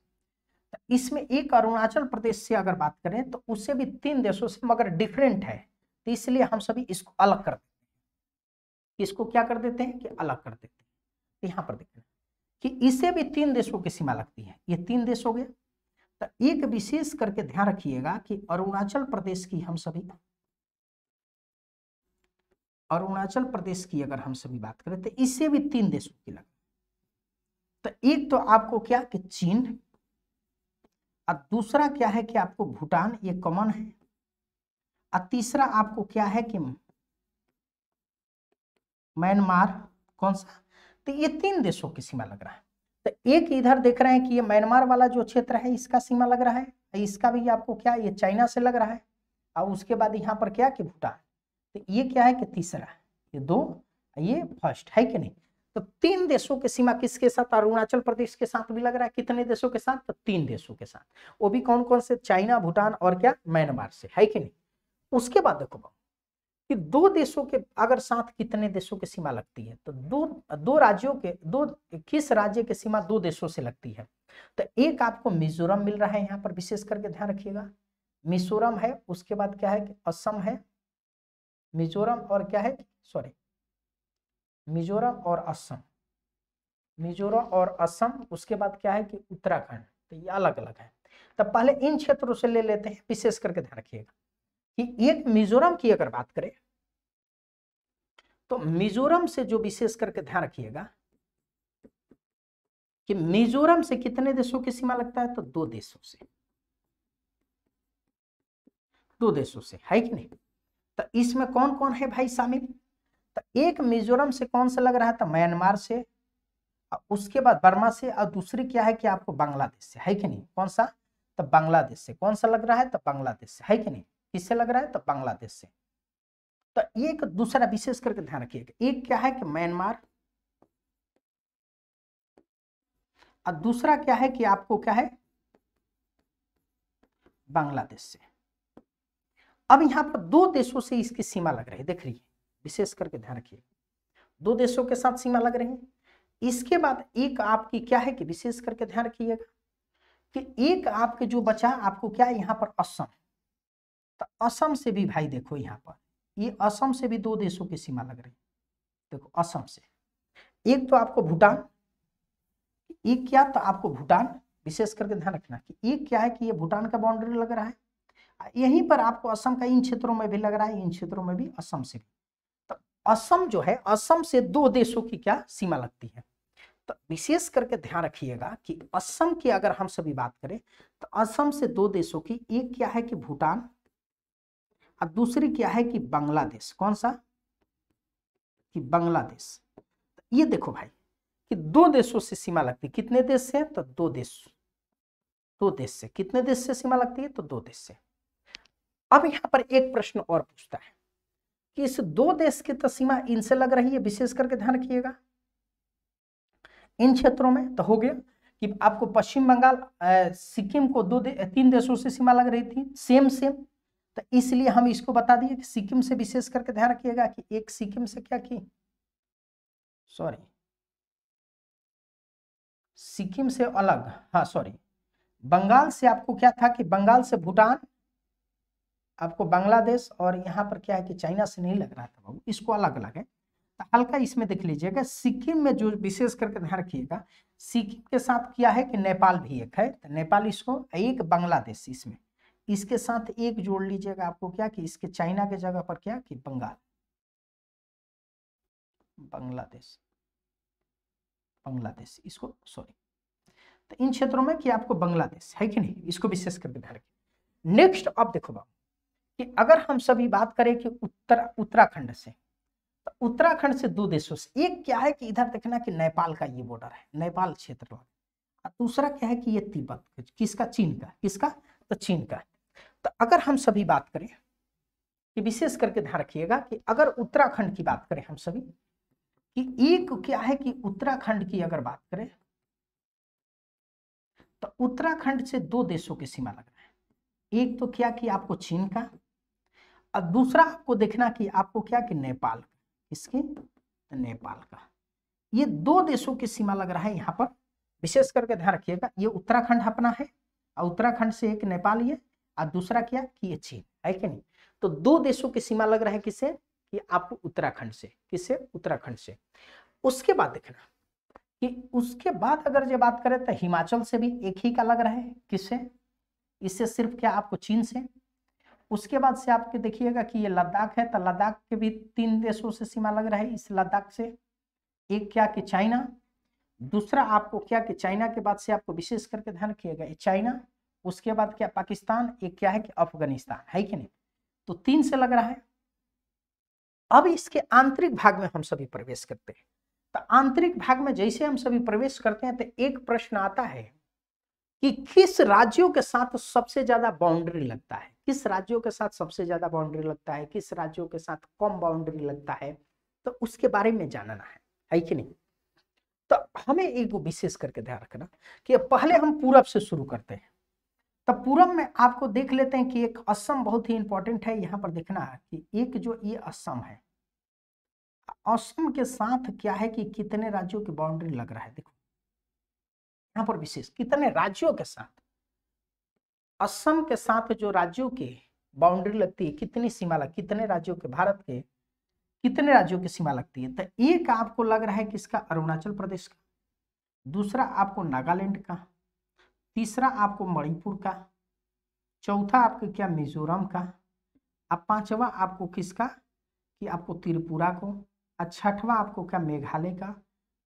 तो इसमें एक अरुणाचल प्रदेश से अगर बात करें तो उससे भी तीन देशों से मगर डिफरेंट है तो इसलिए हम सभी इसको अलग कर देते हैं इसको क्या कर देते हैं कि अलग कर देते हैं तो यहाँ पर देखना कि इसे भी तीन देशों की सीमा लगती है ये तीन देश हो गए तो एक विशेष करके ध्यान रखिएगा कि अरुणाचल प्रदेश की हम सभी अरुणाचल प्रदेश की अगर हम सभी बात करें तो इससे भी तीन देशों की लग तो एक तो आपको क्या कि चीन और दूसरा क्या है कि आपको भूटान ये कॉमन है और तीसरा आपको क्या है कि म्यांमार कौन सा तो ये तीन देशों की सीमा लग रहा है तो एक इधर देख रहे हैं कि ये म्यांमार वाला जो क्षेत्र है इसका सीमा लग रहा है इसका भी आपको क्या ये चाइना से लग रहा है और उसके बाद यहाँ पर क्या कि भूटान तो ये क्या है कि तीसरा ये दो ये फर्स्ट है कि नहीं तो तीन देशों की सीमा किसके साथ अरुणाचल प्रदेश के साथ भी लग रहा है कितने देशों के साथ तो तीन देशों के साथ वो भी कौन कौन से चाइना भूटान और क्या म्यांमार से है कि नहीं उसके बाद देखो कि दो देशों के अगर साथ कितने देशों की सीमा लगती है तो दो दो राज्यों के दो किस राज्य की सीमा दो देशों से लगती है तो एक आपको मिजोरम मिल रहा है यहाँ पर विशेष करके ध्यान रखिएगा मिजोरम है उसके बाद क्या है कि असम है मिजोरम और क्या है सॉरी मिजोरम और असम मिजोरम और असम उसके बाद क्या है कि उत्तराखंड तो ये अलग अलग है तब तो पहले इन क्षेत्रों से ले लेते हैं विशेष करके ध्यान रखिएगा कि एक मिजोरम की अगर बात करें तो मिजोरम से जो विशेष करके ध्यान रखिएगा कि मिजोरम से कितने देशों की सीमा लगता है तो दो देशों से दो देशों से है कि नहीं तो इसमें कौन कौन है भाई शामिल तो एक मिजोरम से कौन सा लग रहा था तो म्यांमार से उसके बाद बर्मा से और दूसरी क्या है कि आपको बांग्लादेश से है कि नहीं कौन सा तो बांग्लादेश से कौन सा लग रहा है तो बांग्लादेश से है कि नहीं किससे लग रहा है तो बांग्लादेश से तो एक दूसरा विशेष करके ध्यान रखिएगा एक क्या है कि म्यांमार और दूसरा क्या है कि आपको क्या है बांग्लादेश से अब यहाँ पर दो देशों से इसकी सीमा लग रही है देख रही है विशेष करके ध्यान रखिए दो देशों के साथ सीमा लग रही है इसके बाद एक आपकी क्या है कि विशेष करके ध्यान रखिएगा कि एक आपके जो बचा आपको क्या है यहाँ पर असम तो असम से भी भाई देखो यहाँ पर ये असम से भी दो देशों की सीमा लग रही है देखो असम से एक तो आपको भूटान एक क्या तो आपको भूटान विशेष करके ध्यान रखना कि एक क्या है कि ये भूटान का बाउंड्री लग रहा है यहीं पर आपको असम का इन क्षेत्रों में भी लग रहा है इन क्षेत्रों में भी असम से भी तो असम जो है असम से दो देशों की क्या सीमा लगती है तो विशेष करके ध्यान रखिएगा कि असम की अगर हम सभी बात करें तो असम से दो देशों की एक क्या है कि भूटान और दूसरी क्या है कि बांग्लादेश कौन सा कि बांग्लादेश तो ये देखो भाई कि दो देशों से सीमा लगती है कितने देश से तो दो देश दो देश से कितने देश से सीमा लगती है तो दो देश से अब यहाँ पर एक प्रश्न और पूछता है कि इस दो देश की तस्मा तो इनसे लग रही है विशेष करके ध्यान रखिएगा इन क्षेत्रों में तो हो गया कि आपको पश्चिम बंगाल सिक्किम को दो दे, तीन देशों से सीमा लग रही थी सेम सेम तो इसलिए हम इसको बता दिए कि सिक्किम से विशेष करके ध्यान रखिएगा कि एक सिक्किम से क्या की सॉरी सिक्किम से अलग हाँ सॉरी बंगाल से आपको क्या था कि बंगाल से भूटान आपको बांग्लादेश और यहाँ पर क्या है कि चाइना से नहीं लग रहा था बाबू इसको अलग अलग है तो हल्का इसमें देख लीजिएगा सिक्किम में जो विशेष करके ध्यान रखिएगा सिक्किम के साथ क्या है कि नेपाल भी एक है तो नेपाल इसको एक बांग्लादेश इसमें इसके साथ एक जोड़ लीजिएगा आपको क्या कि इसके चाइना के जगह पर क्या कि बंगाल बांग्लादेश बांग्लादेश इसको सॉरी तो इन क्षेत्रों में कि आपको बांग्लादेश है कि नहीं इसको विशेष करके ध्यान रखिए नेक्स्ट आप देखो बाबू कि अगर हम सभी बात करें कि उत्तर उत्तराखंड से तो उत्तराखंड से दो देशों से एक क्या है कि इधर देखना कि नेपाल का ये बॉर्डर है नेपाल क्षेत्र और दूसरा क्या है कि ये तिब्बत किसका चीन का किसका तो चीन का तो अगर हम सभी बात करें कि विशेष करके ध्यान रखिएगा कि अगर उत्तराखंड की बात करें हम सभी कि एक क्या है कि उत्तराखंड की अगर बात करें तो उत्तराखंड से दो देशों की सीमा लग रहा है एक तो क्या कि आपको चीन का और दूसरा आपको देखना कि आपको क्या कि नेपाल इसके नेपाल का ये दो देशों की सीमा लग रहा है यहाँ पर विशेष करके ध्यान रखिएगा ये उत्तराखंड अपना है और उत्तराखंड से एक नेपाल ये और दूसरा क्या कि ये चीन है कि नहीं तो दो देशों की सीमा लग रहा है किसे कि आपको उत्तराखंड से किसे उत्तराखंड से उसके बाद देखना कि उसके बाद अगर जो बात करें तो हिमाचल से भी एक ही का लग रहा है किससे इससे सिर्फ क्या आपको चीन से उसके बाद से आपके देखिएगा कि ये लद्दाख है तो लद्दाख के भी तीन देशों से सीमा लग रहा है इस लद्दाख से एक क्या कि चाइना दूसरा आपको क्या कि चाइना के बाद से आपको विशेष करके ध्यान रखिएगा चाइना उसके बाद क्या पाकिस्तान एक क्या है कि अफगानिस्तान है कि नहीं तो तीन से लग रहा है अब इसके आंतरिक भाग में हम सभी प्रवेश करते हैं तो आंतरिक भाग में जैसे हम सभी प्रवेश करते हैं तो एक प्रश्न आता है कि किस राज्यों के साथ सबसे ज्यादा बाउंड्री लगता है किस राज्यों के साथ सबसे ज्यादा बाउंड्री लगता है किस राज्यों के साथ कम बाउंड्री लगता है तो उसके बारे में जानना है है कि नहीं तो हमें एक विशेष करके ध्यान रखना कि पहले हम पूरब से शुरू करते हैं तो पूरब में आपको देख लेते हैं कि एक असम बहुत ही इंपॉर्टेंट है यहाँ पर देखना है कि एक जो ये असम है असम के साथ क्या है कि कितने राज्यों की बाउंड्री लग रहा है देखो यहाँ पर विशेष कितने राज्यों के साथ असम के साथ जो राज्यों के बाउंड्री लगती है कितनी सीमा लग कितने राज्यों के भारत के कितने राज्यों की सीमा लगती है तो एक आपको लग रहा है किसका अरुणाचल प्रदेश का दूसरा आपको नागालैंड का तीसरा आपको मणिपुर का चौथा आपको क्या मिजोरम का अब पांचवा आपको किसका कि आपको त्रिपुरा को और छठवा आपको क्या मेघालय का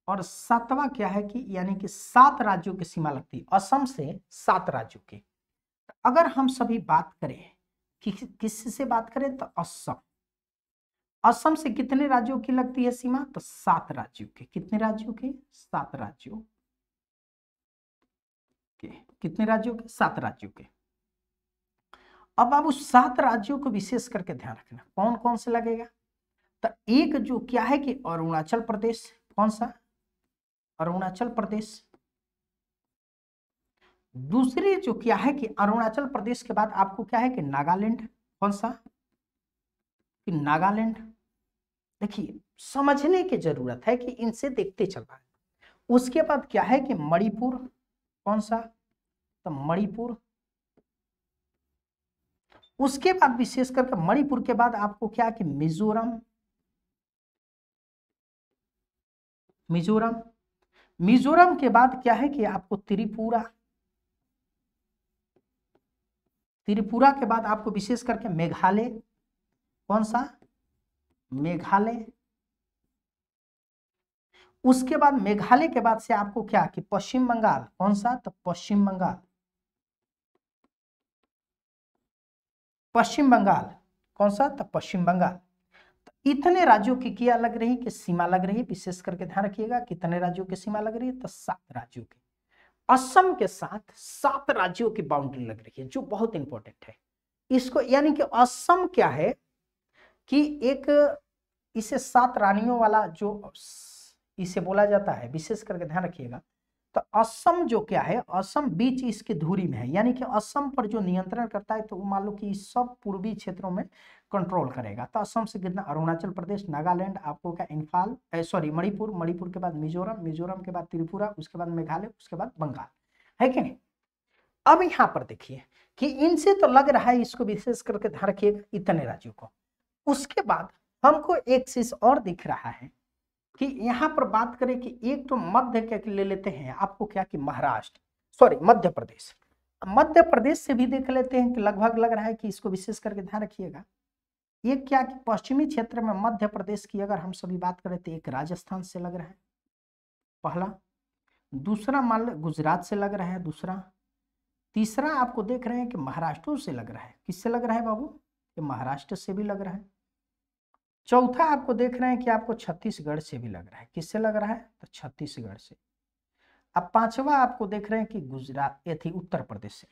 और सातवां क्या है कि यानी कि सात राज्यों की सीमा लगती है असम से सात राज्यों की अगर हम सभी बात करें कि, किस से बात करें तो असम असम से कितने राज्यों की लगती है सीमा तो सात राज्यों के कितने राज्यों के सात राज्यों के कितने राज्यों के सात राज्यों के अब आप उस सात राज्यों को विशेष करके ध्यान रखना कौन कौन से लगेगा तो एक जो क्या है कि अरुणाचल प्रदेश कौन सा अरुणाचल प्रदेश दूसरी जो क्या है कि अरुणाचल प्रदेश के बाद आपको क्या है कि नागालैंड कौन सा कि नागालैंड देखिए समझने की जरूरत है कि इनसे देखते चल रहा है उसके बाद क्या है कि मणिपुर कौन सा तो मणिपुर उसके बाद विशेष करके मणिपुर के बाद आपको क्या कि मिजोरम मिजोरम मिजोरम के बाद क्या है कि आपको त्रिपुरा त्रिपुरा के बाद आपको विशेष करके मेघालय कौन सा मेघालय उसके बाद मेघालय के बाद से आपको क्या कि पश्चिम बंगाल कौन सा तो पश्चिम बंगाल पश्चिम बंगाल कौन सा तो पश्चिम बंगाल तो इतने राज्यों की क्या लग रही कि सीमा लग रही है विशेष करके ध्यान रखिएगा कितने राज्यों की सीमा लग रही है तो सात राज्यों की असम के साथ सात राज्यों की बाउंड्री लग रही है जो बहुत इंपॉर्टेंट है इसको यानी कि असम क्या है कि एक इसे सात रानियों वाला जो इसे बोला जाता है विशेष करके ध्यान रखिएगा तो असम जो क्या है असम बीच इसके धुरी में है यानी कि असम पर जो नियंत्रण करता है तो मान लो कि सब पूर्वी क्षेत्रों में कंट्रोल करेगा तो असम से कितना अरुणाचल प्रदेश नागालैंड आपको क्या इम्फाल सॉरी मणिपुर मणिपुर के बाद मिजोरम मिजोरम के बाद त्रिपुरा उसके बाद मेघालय उसके बाद बंगाल है कि नहीं अब यहाँ पर देखिए कि इनसे तो लग रहा है इसको विशेष करके ध्यान रखिएगा इतने राज्यों को उसके बाद हमको एक चीज और दिख रहा है कि यहाँ पर बात करें कि एक तो मध्य क्या ले लेते हैं आपको क्या कि महाराष्ट्र सॉरी मध्य प्रदेश मध्य प्रदेश से भी देख लेते हैं कि लगभग लग रहा है कि इसको विशेष करके ध्यान रखिएगा एक क्या कि पश्चिमी क्षेत्र में मध्य प्रदेश की अगर हम सभी बात करें तो एक राजस्थान से लग रहा है पहला दूसरा मान गुजरात से लग रहा है दूसरा तीसरा आपको देख रहे हैं कि महाराष्ट्र से लग रहा है किससे लग रहा है बाबू ये महाराष्ट्र से भी लग रहा है चौथा आपको देख रहे हैं कि आपको छत्तीसगढ़ से भी लग रहा है किससे लग रहा है तो छत्तीसगढ़ से अब पांचवा आपको देख रहे हैं कि गुजरात ये थी उत्तर प्रदेश से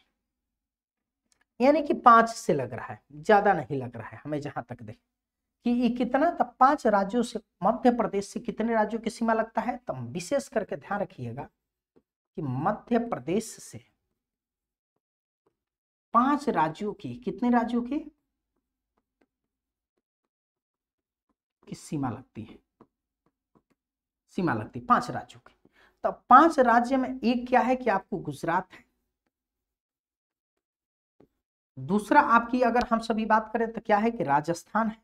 यानी कि पांच से लग रहा है ज्यादा नहीं लग रहा है हमें जहां तक देखें कि ये कितना तब पांच राज्यों से मध्य प्रदेश से कितने राज्यों की सीमा लगता है तब तो विशेष करके ध्यान रखिएगा कि मध्य प्रदेश से पांच राज्यों की कितने राज्यों की की सीमा लगती है सीमा लगती है पांच राज्यों की तब तो पांच राज्य में एक क्या है कि आपको गुजरात है दूसरा आपकी अगर हम सभी बात करें तो क्या है कि राजस्थान है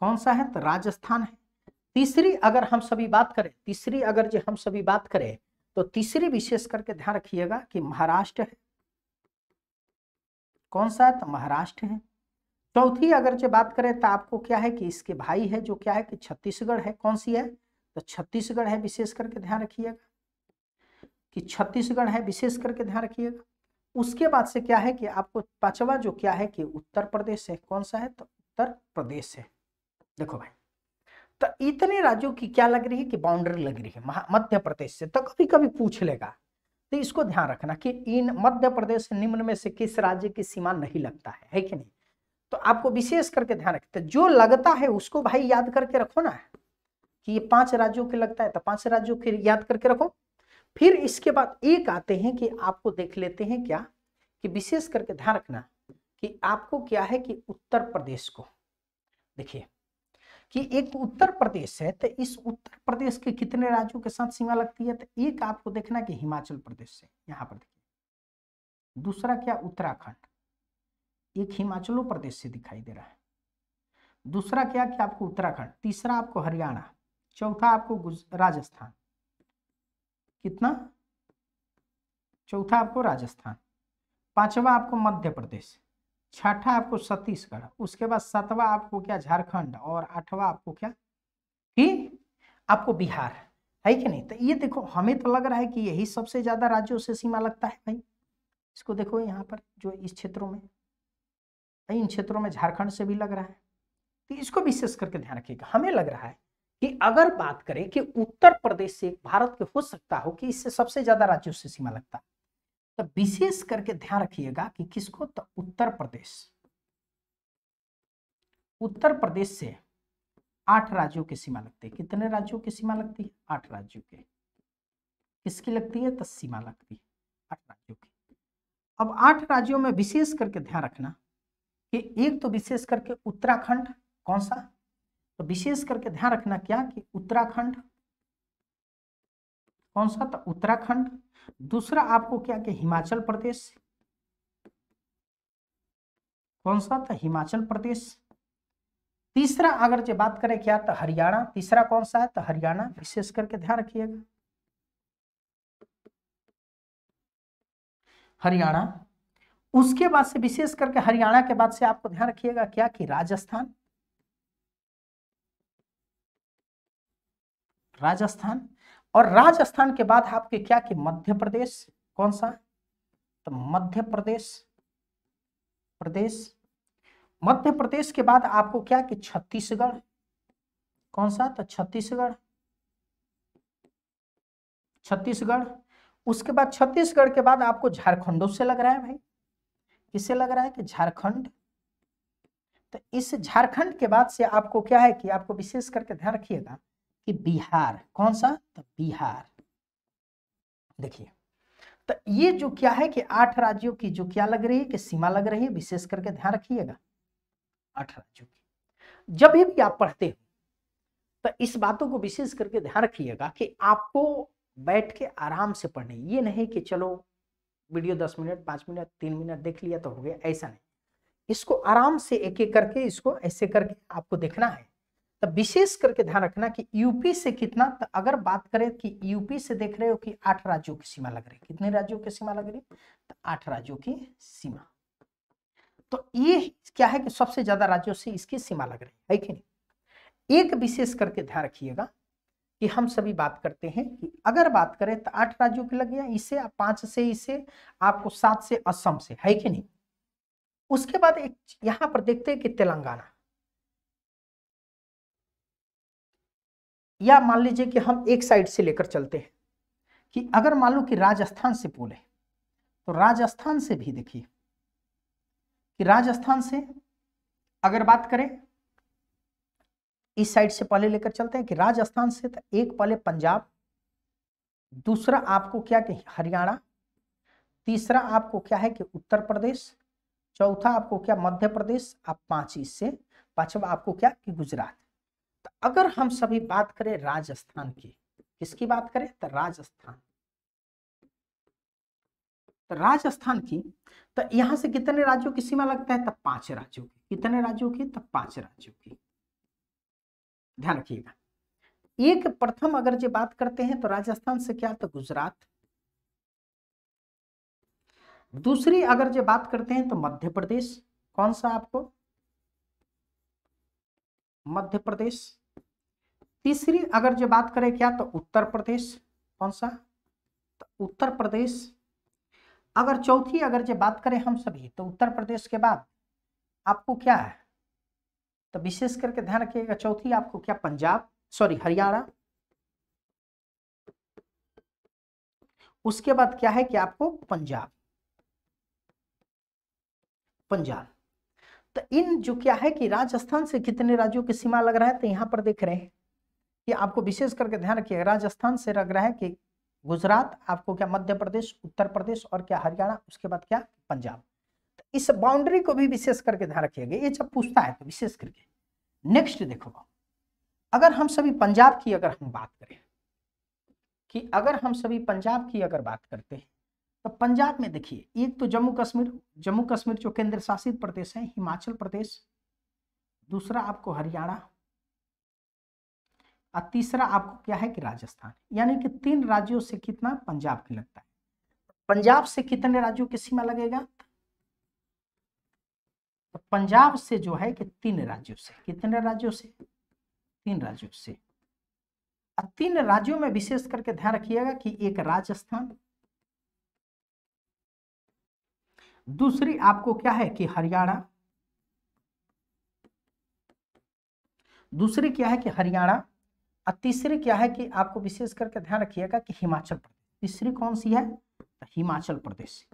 कौन सा है तो राजस्थान है तीसरी अगर हम सभी बात करें तीसरी अगर जो हम सभी बात करें तो तीसरी विशेष करके ध्यान रखिएगा कि महाराष्ट्र है कौन सा है तो महाराष्ट्र है चौथी अगर जो बात करें तो आपको क्या है कि इसके भाई है जो क्या है कि छत्तीसगढ़ है कौन सी है तो छत्तीसगढ़ है विशेष करके ध्यान रखिएगा कि छत्तीसगढ़ है विशेष करके ध्यान रखिएगा उसके बाद से क्या है कि आपको पांचवा जो क्या है कि उत्तर प्रदेश है कौन सा है तो उत्तर प्रदेश है देखो भाई तो इतने राज्यों की क्या लग रही है कि बाउंड्री लग रही है मध्य प्रदेश से तो कभी कभी पूछ लेगा तो इसको ध्यान रखना कि इन मध्य प्रदेश निम्न में से किस राज्य की सीमा नहीं लगता है है कि नहीं तो आपको विशेष करके ध्यान रखते तो जो लगता है उसको भाई याद करके रखो ना कि ये पांच राज्यों के लगता है तो पांच राज्यों के याद करके रखो फिर इसके बाद एक आते हैं कि आपको देख लेते हैं क्या कि विशेष करके ध्यान रखना कि आपको क्या है कि उत्तर प्रदेश को देखिए कि एक उत्तर प्रदेश है तो इस उत्तर प्रदेश के कितने राज्यों के साथ सीमा लगती है तो एक आपको देखना कि हिमाचल प्रदेश से यहाँ पर देखिए दूसरा क्या उत्तराखंड एक हिमाचल प्रदेश से दिखाई दे रहा है दूसरा क्या कि आपको उत्तराखंड तीसरा आपको हरियाणा चौथा आपको राजस्थान कितना चौथा आपको राजस्थान पांचवा आपको मध्य प्रदेश छठा आपको छत्तीसगढ़ उसके बाद सातवा आपको क्या झारखंड और आठवा आपको क्या कि आपको बिहार है कि नहीं तो ये देखो हमें तो लग रहा है कि यही सबसे ज्यादा राज्यों से सीमा लगता है भाई इसको देखो यहाँ पर जो इस क्षेत्रों में इन क्षेत्रों में झारखंड से भी लग रहा है तो इसको विशेष करके ध्यान रखिएगा हमें लग रहा है कि अगर बात करें कि उत्तर प्रदेश से भारत के हो सकता हो कि इससे सबसे ज्यादा राज्यों से सीमा लगता है तो विशेष करके ध्यान रखिएगा कि किसको तो उत्तर प्रदेश उत्तर प्रदेश से आठ राज्यों की सीमा लगती है कितने राज्यों की सीमा लगती है आठ राज्यों के किसकी लगती है तो सीमा लगती है आठ राज्यों की अब आठ राज्यों में विशेष करके ध्यान रखना कि एक तो विशेष करके उत्तराखंड कौन सा तो विशेष करके ध्यान रखना क्या कि उत्तराखंड कौन सा था तो उत्तराखंड दूसरा आपको क्या कि हिमाचल प्रदेश कौन सा था तो हिमाचल प्रदेश तीसरा अगर जो बात करें क्या तो हरियाणा तीसरा कौन सा है तो हरियाणा विशेष करके ध्यान रखिएगा हरियाणा उसके बाद से विशेष करके हरियाणा के बाद से आपको ध्यान रखिएगा क्या कि राजस्थान राजस्थान और राजस्थान के बाद आपके क्या कि मध्य प्रदेश कौन सा तो मध्य प्रदेश प्रदेश मध्य प्रदेश के बाद आपको क्या कि छत्तीसगढ़ कौन सा तो छत्तीसगढ़ छत्तीसगढ़ उसके बाद छत्तीसगढ़ के बाद आपको झारखंडों से लग रहा है भाई किसे लग रहा है कि झारखंड तो इस झारखंड के बाद से आपको क्या है कि आपको विशेष करके ध्यान रखिएगा कि बिहार कौन सा तो बिहार देखिए तो ये जो क्या है कि आठ राज्यों की जो क्या लग रही है कि सीमा लग रही है विशेष करके ध्यान रखिएगा आठ राज्यों की जब भी आप पढ़ते हो तो इस बातों को विशेष करके ध्यान रखिएगा कि आपको बैठ के आराम से पढ़ने ये नहीं कि चलो वीडियो दस मिनट पांच मिनट तीन मिनट देख लिया तो हो गया ऐसा नहीं इसको आराम से एक एक करके इसको ऐसे करके आपको देखना है तो विशेष करके ध्यान रखना कि यूपी से कितना तो अगर बात करें कि यूपी से देख रहे हो कि आठ राज्यों की सीमा लग रही है कितने राज्यों की सीमा लग रही तो आठ राज्यों की सीमा तो ये क्या है कि सबसे ज्यादा राज्यों से इसकी सीमा लग रही है कि नहीं एक विशेष करके ध्यान रखिएगा कि हम सभी बात करते हैं कि अगर बात करें तो आठ राज्यों की लग गया आप पांच से इसे आपको सात से असम से है कि नहीं उसके बाद एक यहां पर देखते हैं कि तेलंगाना या मान लीजिए कि हम एक साइड से लेकर चलते हैं कि अगर मान लो कि राजस्थान से बोले है तो राजस्थान से भी देखिए कि राजस्थान से अगर बात करें इस साइड से पहले लेकर चलते हैं कि राजस्थान से तो एक पहले पंजाब दूसरा आपको क्या कि हरियाणा तीसरा आपको क्या है कि उत्तर प्रदेश चौथा आपको क्या मध्य प्रदेश आप पांच इससे पांचवा आपको क्या कि गुजरात अगर हम सभी बात करें राजस्थान की किसकी बात करें तो राजस्थान तो राजस्थान की तो यहां से कितने राज्यों की सीमा लगता है तब तो पांच राज्यों की कितने राज्यों की तब तो पांच राज्यों की ध्यान रखिएगा एक प्रथम अगर जो बात करते हैं तो राजस्थान से क्या तो गुजरात दूसरी अगर जो बात करते हैं तो मध्य प्रदेश कौन सा आपको मध्य प्रदेश तीसरी अगर जो बात करें क्या तो उत्तर प्रदेश कौन सा तो उत्तर प्रदेश अगर चौथी अगर जो बात करें हम सभी तो उत्तर प्रदेश के बाद आपको क्या है तो विशेष करके ध्यान रखिएगा चौथी आपको क्या पंजाब सॉरी हरियाणा उसके बाद क्या है कि आपको पंजाब पंजाब तो इन जो क्या है कि राजस्थान से कितने राज्यों की सीमा लग रहा है तो यहां पर देख रहे हैं कि आपको विशेष करके ध्यान रखिएगा राजस्थान से लग रहा है कि गुजरात आपको क्या मध्य प्रदेश उत्तर प्रदेश और क्या हरियाणा उसके बाद क्या पंजाब तो इस बाउंड्री को भी विशेष करके ध्यान रखिएगा ये जब पूछता है तो विशेष करके नेक्स्ट देखोगा अगर हम सभी पंजाब की अगर हम बात करें कि अगर हम सभी पंजाब की अगर बात करते हैं तो पंजाब में देखिए एक तो जम्मू कश्मीर जम्मू कश्मीर जो केंद्र शासित प्रदेश है हिमाचल प्रदेश दूसरा आपको हरियाणा और तीसरा आपको क्या है कि राजस्थान यानी कि तीन राज्यों से कितना पंजाब की लगता है पंजाब से कितने राज्यों की सीमा लगेगा तो पंजाब से जो है कि तीन राज्यों से कितने राज्यों से तीन राज्यों से तीन राज्यों में विशेष करके ध्यान रखिएगा कि एक राजस्थान दूसरी आपको क्या है कि हरियाणा दूसरी क्या है कि हरियाणा और तीसरी क्या है कि आपको विशेष करके ध्यान रखिएगा कि हिमाचल प्रदेश तीसरी कौन सी है तो हिमाचल प्रदेश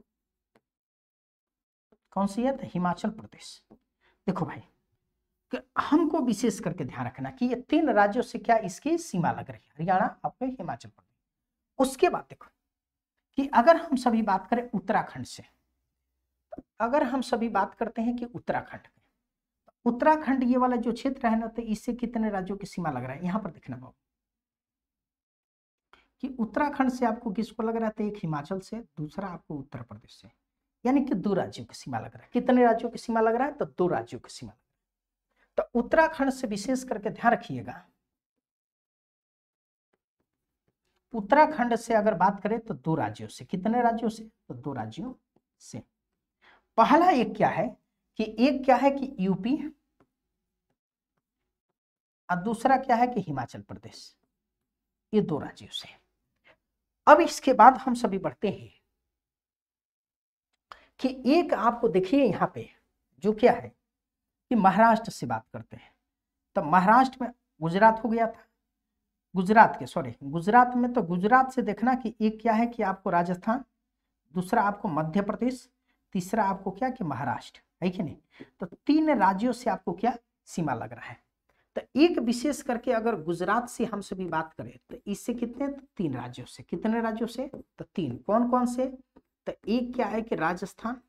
कौन सी है तो हिमाचल प्रदेश देखो भाई हमको विशेष करके ध्यान रखना कि ये तीन राज्यों से क्या इसकी सीमा लग रही है हरियाणा आपको हिमाचल प्रदेश उसके बाद देखो कि अगर हम सभी बात करें उत्तराखंड से अगर हम सभी बात करते हैं कि उत्तराखंड उत्तराखंड ये वाला जो क्षेत्र है ना तो इससे कितने राज्यों की सीमा लग रहा है यहां पर देखना बाबू कि उत्तराखंड से आपको किसको लग रहा था तो एक हिमाचल से दूसरा आपको उत्तर प्रदेश से यानी कि दो राज्यों की सीमा लग रहा है कितने राज्यों की सीमा लग रहा है तो दो राज्यों की सीमा तो उत्तराखंड से विशेष करके ध्यान रखिएगा उत्तराखंड से अगर बात करें तो दो राज्यों से कितने राज्यों से तो दो राज्यों से पहला एक क्या है कि एक क्या है कि यूपी और दूसरा क्या है कि हिमाचल प्रदेश ये दो राज्यों से अब इसके बाद हम सभी बढ़ते हैं कि एक आपको देखिए यहाँ पे जो क्या है कि महाराष्ट्र से बात करते हैं तब महाराष्ट्र में गुजरात हो गया था गुजरात के सॉरी गुजरात में तो गुजरात से देखना कि एक क्या है कि आपको राजस्थान दूसरा आपको मध्य प्रदेश तीसरा आपको क्या कि महाराष्ट्र है कि नहीं तो तीन राज्यों से आपको क्या सीमा लग रहा है तो एक विशेष करके अगर गुजरात से हम सभी बात करें तो इससे कितने तो तीन राज्यों से कितने राज्यों से तो तीन कौन कौन से तो एक क्या है कि राजस्थान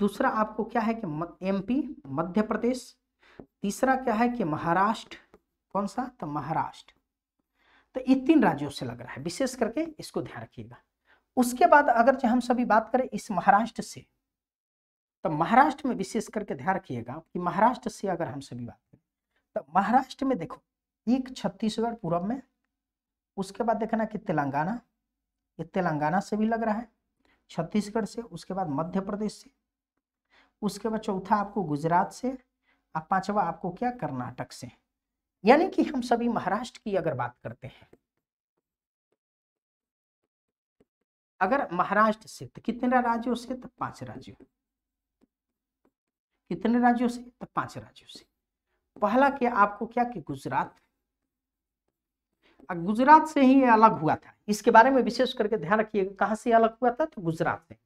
दूसरा आपको क्या है कि एमपी मध्य प्रदेश तीसरा क्या है कि महाराष्ट्र कौन सा तो महाराष्ट्र तो ये तीन राज्यों से लग रहा है विशेष करके इसको ध्यान रखिएगा उसके बाद अगर हम सभी बात करें इस महाराष्ट्र से तो महाराष्ट्र में विशेष करके ध्यान रखिएगा कि महाराष्ट्र से अगर हम सभी बात करें तो महाराष्ट्र में देखो एक छत्तीसगढ़ पूर्व में उसके बाद देखना कि तेलंगाना ये तेलंगाना से भी लग रहा है छत्तीसगढ़ से उसके बाद मध्य प्रदेश से उसके बाद चौथा आपको गुजरात से और पांचवा आपको क्या कर्नाटक से यानी कि हम सभी महाराष्ट्र की अगर बात करते हैं अगर महाराष्ट्र से तो कितने राज्यों से तो पांच राज्यों कितने राज्यों से तो पांच राज्यों से पहला क्या आपको क्या कि गुजरात गुजरात से ही अलग हुआ था इसके बारे में विशेष करके ध्यान रखिए कहां से अलग हुआ था तो गुजरात से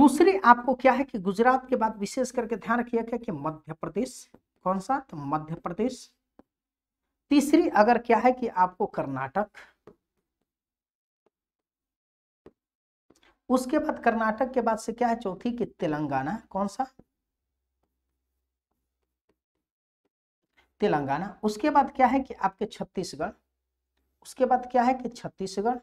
दूसरी आपको क्या है कि गुजरात के बाद विशेष करके ध्यान रखिए क्या कि मध्य प्रदेश कौन सा तो मध्य प्रदेश तीसरी अगर क्या है कि आपको कर्नाटक उसके बाद कर्नाटक के बाद से क्या है चौथी कि तेलंगाना कौन सा तेलंगाना उसके बाद क्या है कि आपके छत्तीसगढ़ उसके बाद क्या है कि छत्तीसगढ़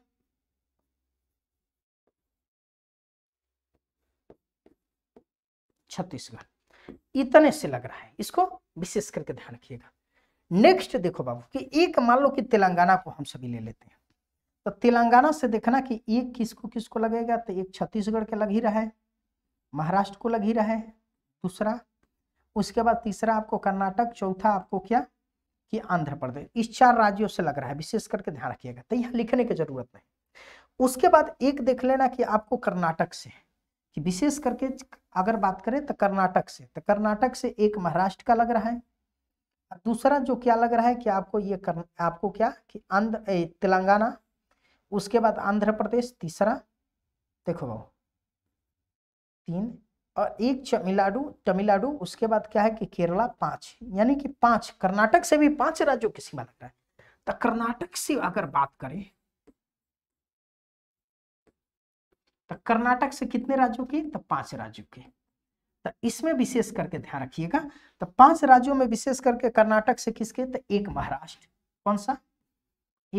छत्तीसगढ़ इतने से लग रहा है इसको विशेष करके ध्यान रखिएगा नेक्स्ट देखो बाबू कि एक मान लो कि तेलंगाना को हम सभी ले लेते हैं तो तेलंगाना से देखना कि एक किसको किसको लगेगा तो एक छत्तीसगढ़ के लग ही रहा है महाराष्ट्र को लग ही रहा है दूसरा उसके बाद तीसरा आपको कर्नाटक चौथा आपको क्या कि आंध्र प्रदेश इस चार राज्यों से लग रहा है विशेष करके ध्यान रखिएगा तो यहाँ लिखने की जरूरत नहीं उसके बाद एक देख लेना कि आपको कर्नाटक से कि विशेष करके अगर बात करें तो कर्नाटक से तो कर्नाटक से एक महाराष्ट्र का लग रहा है और दूसरा जो क्या लग रहा है कि आपको ये कर, आपको क्या कि आंध्र तेलंगाना उसके बाद आंध्र प्रदेश तीसरा देखो बाबू तीन और एक तमिलनाडु तमिलनाडु उसके बाद क्या है कि केरला पांच यानी कि पांच कर्नाटक से भी पांच राज्यों की सीमा लगता है तो कर्नाटक से अगर बात करें तो कर्नाटक से कितने राज्यों की तो पांच राज्यों की तो इसमें विशेष करके ध्यान रखिएगा तो पांच राज्यों में विशेष करके कर्नाटक से किसके तो एक महाराष्ट्र कौन सा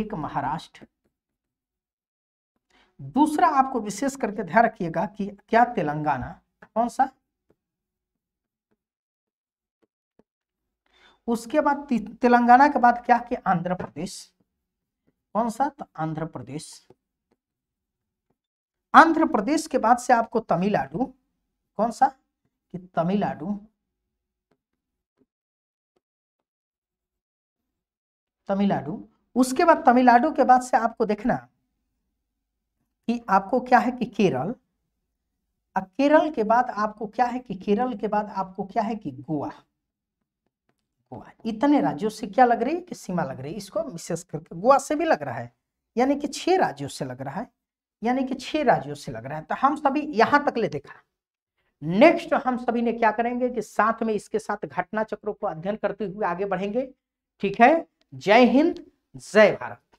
एक महाराष्ट्र दूसरा आपको विशेष करके ध्यान रखिएगा कि क्या तेलंगाना कौन सा उसके बाद तेलंगाना के बाद क्या कि आंध्र प्रदेश कौन सा तो आंध्र प्रदेश आंध्र प्रदेश के बाद से आपको तमिलनाडु कौन सा कि तमिलनाडु तमिलनाडु उसके बाद तमिलनाडु के बाद से आपको देखना कि आपको क्या है कि केरल अब केरल के बाद आपको क्या है कि केरल के बाद आपको क्या है कि गोवा गोवा इतने राज्यों से क्या लग रही है कि सीमा लग रही है इसको विशेष करके गोवा से भी लग रहा है यानी कि छह राज्यों से लग रहा है यानी कि छह राज्यों से लग रहा है तो हम सभी यहां तक ले देखा नेक्स्ट हम सभी ने क्या करेंगे कि साथ में इसके साथ घटना चक्रों को अध्ययन करते हुए आगे बढ़ेंगे ठीक है जय हिंद जय भारत